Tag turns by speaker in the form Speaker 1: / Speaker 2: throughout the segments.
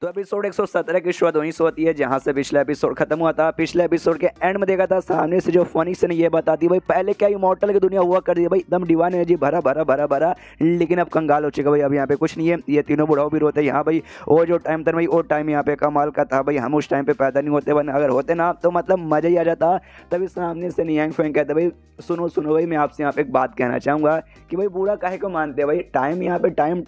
Speaker 1: तो एपिसोड 117 की शुरुआत वहीं से होती है जहां से पिछला एपिसोड खत्म हुआ था पिछले एपिसोड के एंड में देखा था सामने से जो फनिक्स ने ये बता दी भाई पहले क्या मॉडल की दुनिया हुआ कर दी भाई एकदम डिवान एनर्जी भरा भरा भरा भरा लेकिन अब कंगाल हो चुका भाई अब यहाँ पे कुछ नहीं है ये तीनों बुढ़ाओ भी रोते यहाँ भाई वो जो टाइम था भाई वो टाइम यहाँ पे कमाल का था भाई हम उस टाइम पर पैदा नहीं होते वन अगर होते ना तो मतलब मज़ा ही आ जाता तभी सामने से नियंग फेंग कहते भाई सुनो सुनो भाई मैं आपसे यहाँ पे एक बात कहना चाहूँगा कि भाई बूढ़ा काहे को मानते हैं भाई टाइम यहाँ पे टाइम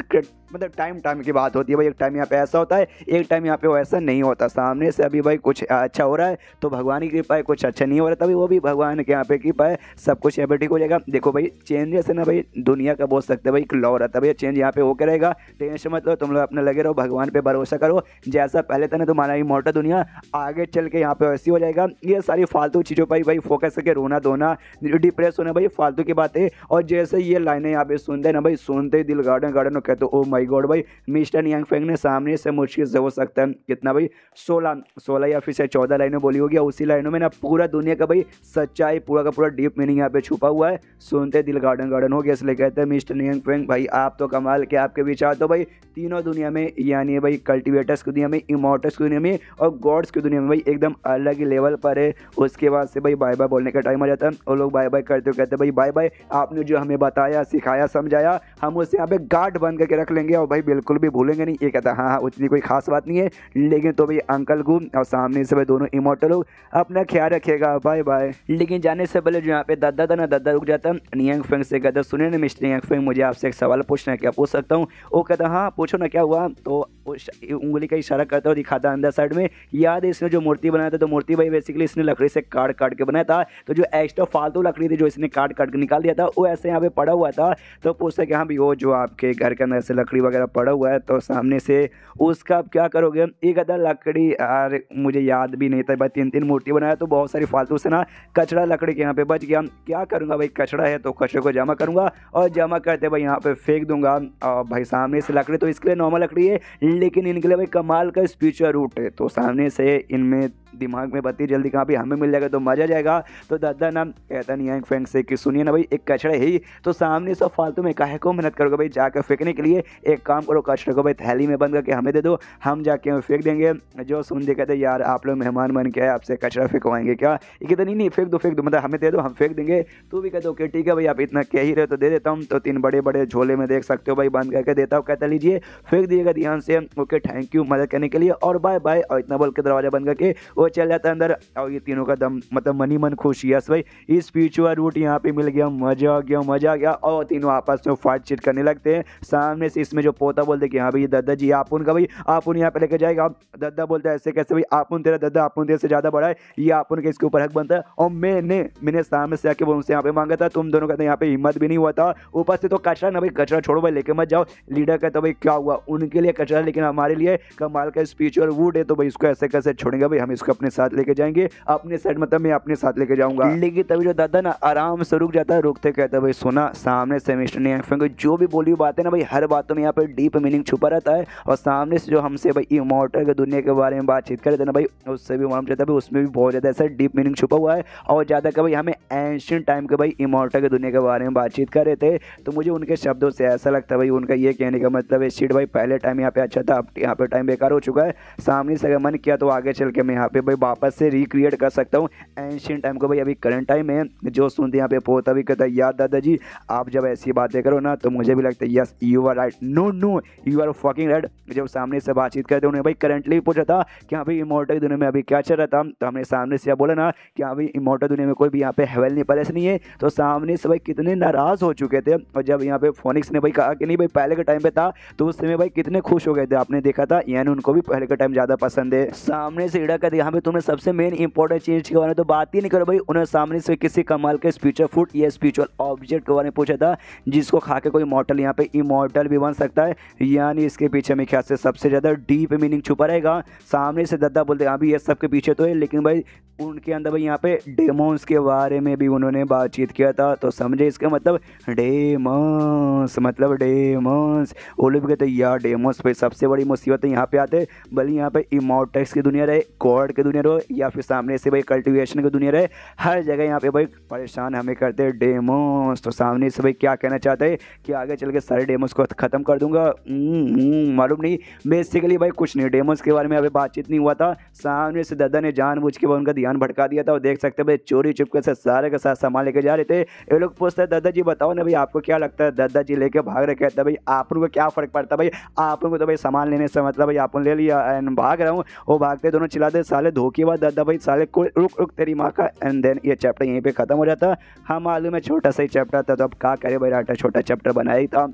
Speaker 1: मतलब टाइम टाइम की बात होती है भाई एक टाइम यहाँ पे ऐसा होता है एक टाइम यहाँ पे वैसा नहीं होता सामने से अभी भाई कुछ अच्छा हो रहा है तो भगवान की कृपा है कुछ अच्छा नहीं हो रहा तभी वो भी भगवान के यहाँ पे कृपा है सब कुछ यहाँ पे ठीक हो जाएगा देखो भाई चेंजेस है ना भाई दुनिया का बोल सकते भाई एक लॉ रहता है भैया चेंज यहाँ पे होकर रहेगा टेंशन मत लो तुम लोग अपना लगे रहो भगवान पे भरोसा करो जैसा पहले था ना तुम्हारा ये मोटा दुनिया आगे चल के यहाँ पे वैसी हो जाएगा ये सारी फालतू चीज़ों पर भाई फोकस करके रोना धोना डिप्रेस होना भाई फालतू की बात है और जैसे ये लाइनें यहाँ पे सुनते ना भाई सुनते ही दिल गार्डन गार्डन कहते हो ओ oh माई गॉड भाई मिस्टर यंग फेंग ने सामने से मुश्किल से हो सकता है कितना भाई सोलह सोलह या फिर से चौदह लाइनों बोली होगी उसी लाइनों में ना पूरा दुनिया का भाई सच्चाई पूरा का पूरा डीप मीनिंग यहाँ पे छुपा हुआ है सुनते दिल गार्डन गार्डन हो गया इसलिए कहते हैं मिस्टर नियंग फेंग भाई आप तो कमाल के आपके विचार तो भाई तीनों दुनिया में यानी भाई कल्टिवेटर्स की दुनिया में इमोटर्स की दुनिया में और गॉड्स की दुनिया में भाई एकदम अलग ही लेवल पर है उसके बाद से भाई बाय बाय बोलने का टाइम आ जाता है और लोग बाय बाय करते हुए कहते हैं भाई बाय बाय आपने जो हमें बताया सिखाया समझाया हम उससे यहाँ पे गार्ड बन करके रख लेंगे करेंगे और भाई बिल्कुल भी भूलेंगे नहीं ये कहता हाँ हाँ उतनी कोई खास बात नहीं है लेकिन तो भाई अंकल गुम और सामने से भाई दोनों इमोटल हो अपना ख्याल रखेगा बाय बाय लेकिन जाने से पहले जो यहाँ पे दादा था ना दादा रुक जाता नियंग फेंग से कहता सुने ना मिस्टर नियंग फेंग मुझे आपसे एक सवाल पूछना है क्या पूछ सकता हूँ वो कहता हाँ पूछो ना क्या हुआ तो उंगली का इशारा करता हुआ दिखाता है अंदर साइड में याद है इसने जो मूर्ति बनाया था तो मूर्ति भाई बेसिकली इसने लकड़ी से काट काट के बनाया था तो जो एक्स्ट्रा फालतू लकड़ी थी जो इसने काट काट के निकाल दिया था वो ऐसे यहाँ पे पड़ा हुआ था तो पूछता कि हाँ भी वो जो आपके घर के अंदर ऐसे लकड़ी वगैरह पड़ा हुआ है तो सामने से उसका आप क्या करोगे एक अदा लकड़ी यार मुझे याद भी नहीं था भाई तीन तीन मूर्ति बनाया तो बहुत सारी फालतू से ना कचरा लकड़ी के यहाँ पे बच गया क्या करूँगा भाई कचरा है तो कचरे को जमा करूँगा और जमा करते भाई यहाँ पे फेंक दूंगा और भाई सामने से लकड़ी तो इसके लिए नॉर्मल लकड़ी है लेकिन इनके लिए भाई कमाल का स्पीचर रूट है तो सामने से इनमें दिमाग में बत्ती जल्दी कहाँ भी हमें मिल जाएगा तो मजा जाएगा तो दादा ना कहता नहीं है फैंक से कि सुनिए ना भाई एक कचड़े ही तो सामने सब फालतू में काहे को मेहनत करोगे भाई जाकर फेंकने के लिए एक काम करो कचड़े को भाई थैली में बंद करके हमें दे दो हम जाके हमें फेंक देंगे जो सुन दे कहते यार आप लोग मेहमान बन के आपसे कचरा फेंकवाएंगे क्या ये कहते नहीं नहीं फेंक दो फेंक दो मतलब हमें दे दो हम फेंक देंगे तू तो भी कहते ओके ठीक है भाई आप इतना कह ही रहे तो दे देता हूँ तो तीन बड़े बड़े झोले में देख सकते हो भाई बंद करके देता हूँ कहता लीजिए फेंक दिएगा ध्यान से ओके थैंक यू मदद करने के लिए और बाय बाय और इतना बोल के दरवाज़ा बंद करके वो चल जाता है अंदर और ये तीनों का दम मतलब मनी मन खुश यस भाई स्पिरिचुअल रूट यहाँ पे मिल गया मजा आ गया मजा आ गया और तीनों आपस में फाइट चिट करने लगते हैं सामने से इसमें जो पोता बोलते कि हाँ भाई दादा जी आप उनका भाई आप उन यहाँ पे लेके जाएगा दादा बोलते हैं ऐसे कैसे भाई आप उन तेरा दादा आप उन तेरे से ज़्यादा बड़ा है ये आप उनके इसके ऊपर हक बनता है और मैंने मैंने सामने से आके उनसे यहाँ पे मांगा था तुम दोनों का तो यहाँ पे हिम्मत भी नहीं हुआ था ऊपर से तो कचरा ना भाई कचरा छोड़ो भाई लेके मत जाओ लीडर का तो भाई क्या हुआ उनके लिए कचरा लेकिन हमारे लिए कमाल का स्पिरिचुअल वूड है तो भाई इसको ऐसे कैसे छोड़ेंगे भाई हम इसको अपने साथ लेके जाएंगे अपने साइड मतलब मैं अपने साथ लेके जाऊंगा लेकिन तभी जो तो दादा ना आराम से रुक जाता है रुकते कहते भाई सुना सामने से मिस्टर ने फिर जो भी बोली हुई बात है ना भाई हर बातों में यहाँ पर डीप मीनिंग छुपा रहता है और सामने से जो हमसे भाई इमोटर के दुनिया के बारे में बातचीत करते ना भाई उससे भी मालूम चलता है उसमें भी बहुत ज़्यादा ऐसा डीप मीनिंग छुपा हुआ है और ज़्यादा कभी हमें एंशियंट टाइम के भाई इमोटर के दुनिया के बारे में बातचीत कर रहे थे तो मुझे उनके शब्दों से ऐसा लगता है भाई उनका ये कहने का मतलब है शीट भाई पहले टाइम यहाँ पे अच्छा था अब यहाँ पे टाइम बेकार हो चुका है सामने से अगर मन किया तो आगे चल के मैं यहाँ पे पे भाई वापस से रिक्रिएट कर सकता हूँ एंशियन टाइम को भाई अभी करंट टाइम है जो सुनते यहाँ पे पोता भी कहता है याद दादाजी आप जब ऐसी बातें करो ना तो मुझे भी लगता है yes you are right no no you are fucking right जब सामने से बातचीत करते उन्हें भाई करंटली पूछा था कि यहाँ पे इमोटल दुनिया में अभी क्या चल रहा था तो हमने सामने से बोला ना कि हाँ भाई इमोटल दुनिया में कोई भी यहाँ पे हेवल नहीं पैलेस नहीं है तो सामने से भाई कितने नाराज़ हो चुके थे और जब यहाँ पे फोनिक्स ने भाई कहा कि नहीं भाई पहले के टाइम पे था तो उस समय भाई कितने खुश हो गए थे आपने देखा था यानी उनको भी पहले का टाइम ज़्यादा पसंद है सामने से इड़ा कर यहाँ यहाँ पे तुमने सबसे मेन इंपॉर्टेंट चीज के बारे में तो बात ही नहीं करो भाई उन्हें सामने से किसी कमाल के स्पीचर फूड या स्पिरिचुअल ऑब्जेक्ट के बारे में पूछा था जिसको खा के कोई मॉडल यहाँ पे इमोटल भी बन सकता है यानी इसके पीछे मेरे ख्याल से सबसे ज़्यादा डीप मीनिंग छुपा रहेगा सामने से दद्दा बोलते हैं अभी हाँ ये सबके पीछे तो है लेकिन भाई उनके अंदर भाई यहाँ पे डेमोन्स के बारे में भी उन्होंने बातचीत किया था तो समझे इसका मतलब डेमोन्स मतलब डेमोन्स वो लोग कहते यार डेमोन्स पे सबसे बड़ी मुसीबत यहाँ पे आते भले यहाँ पे इमोटेक्स की दुनिया रहे कॉर्ड की दुनिया रहो या फिर सामने से भाई कल्टिवेशन की दुनिया रहे हर जगह यहाँ पे भाई परेशान हमें करते हैं डेमोस तो सामने से भाई क्या कहना चाहते हैं कि आगे चल के सारे डेमोस को ख़त्म कर दूंगा हम्म, हम्म, मालूम नहीं बेसिकली भाई कुछ नहीं डेमोस के बारे में अभी बातचीत नहीं हुआ था सामने से दादा ने जानबूझ के भाई उनका ध्यान भटका दिया था और देख सकते भाई चोरी चुपके से सारे के साथ सामान लेके जा रहे थे ये लोग पूछते हैं दादाजी बताओ ना भाई आपको क्या लगता है दादाजी लेके भाग रहे कहते भाई आप लोग को क्या फ़र्क पड़ता भाई आप लोग को तो भाई सामान लेने से मतलब भाई आप ले लिया एंड भाग रहा हूँ वो भागते दोनों चिल्लाते साले सारे बाद दादा भाई साले को रुक रुक तेरी माँ का एंड देन ये चैप्टर यहीं पे ख़त्म हो जाता हम मालूम है छोटा सा ही चैप्टर था तो अब क्या करें भाई राटा छोटा चैप्टर बनाया ही था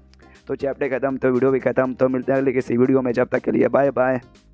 Speaker 1: तो चैप्टर खत्म तो वीडियो भी खत्म तो मिलते हैं अगले किसी वीडियो में जब तक के लिए बाय बाय